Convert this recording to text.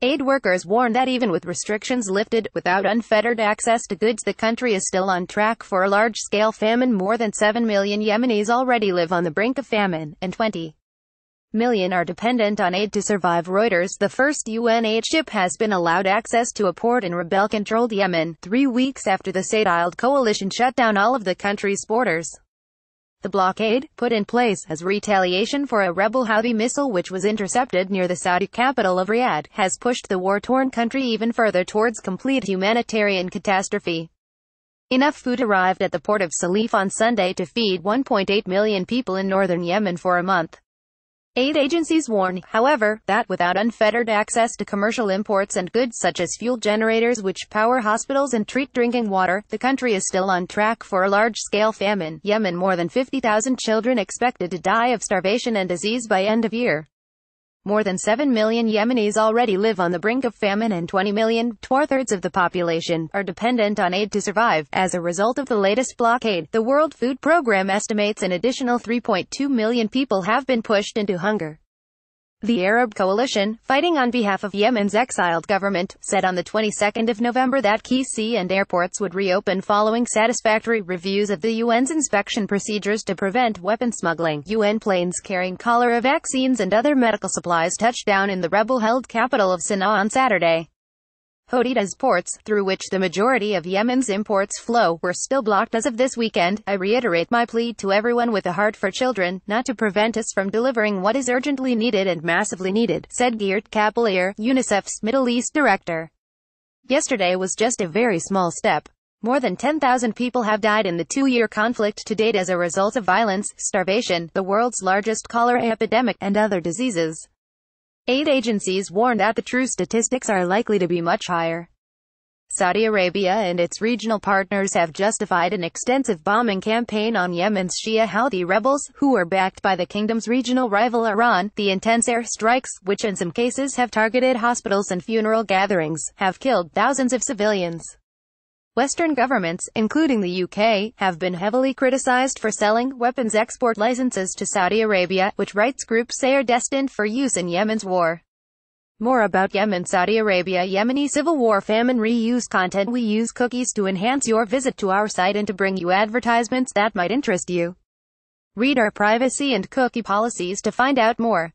Aid workers warn that even with restrictions lifted, without unfettered access to goods the country is still on track for a large-scale famine. More than 7 million Yemenis already live on the brink of famine, and 20 million are dependent on aid to survive. Reuters The first UN aid ship has been allowed access to a port in rebel-controlled Yemen, three weeks after the Saidiled coalition shut down all of the country's borders. The blockade, put in place as retaliation for a rebel Houthi missile which was intercepted near the Saudi capital of Riyadh, has pushed the war-torn country even further towards complete humanitarian catastrophe. Enough food arrived at the port of Salif on Sunday to feed 1.8 million people in northern Yemen for a month. Aid agencies warn, however, that without unfettered access to commercial imports and goods such as fuel generators which power hospitals and treat drinking water, the country is still on track for a large-scale famine. Yemen more than 50,000 children expected to die of starvation and disease by end of year. More than 7 million Yemenis already live on the brink of famine and 20 million, two-thirds of the population, are dependent on aid to survive. As a result of the latest blockade, the World Food Program estimates an additional 3.2 million people have been pushed into hunger. The Arab coalition, fighting on behalf of Yemen's exiled government, said on the 22nd of November that key sea and airports would reopen following satisfactory reviews of the UN's inspection procedures to prevent weapon smuggling. UN planes carrying cholera vaccines and other medical supplies touched down in the rebel-held capital of Sana'a on Saturday. Hodeida's ports, through which the majority of Yemen's imports flow, were still blocked as of this weekend. I reiterate my plea to everyone with a heart for children, not to prevent us from delivering what is urgently needed and massively needed, said Geert Kapelier, UNICEF's Middle East director. Yesterday was just a very small step. More than 10,000 people have died in the two-year conflict to date as a result of violence, starvation, the world's largest cholera epidemic, and other diseases. Aid agencies warned that the true statistics are likely to be much higher. Saudi Arabia and its regional partners have justified an extensive bombing campaign on Yemen's Shia Houthi rebels, who are backed by the kingdom's regional rival Iran. The intense airstrikes, which in some cases have targeted hospitals and funeral gatherings, have killed thousands of civilians. Western governments, including the UK, have been heavily criticized for selling weapons export licenses to Saudi Arabia, which rights groups say are destined for use in Yemen's war. More about Yemen Saudi Arabia Yemeni civil war famine reuse content We use cookies to enhance your visit to our site and to bring you advertisements that might interest you. Read our privacy and cookie policies to find out more.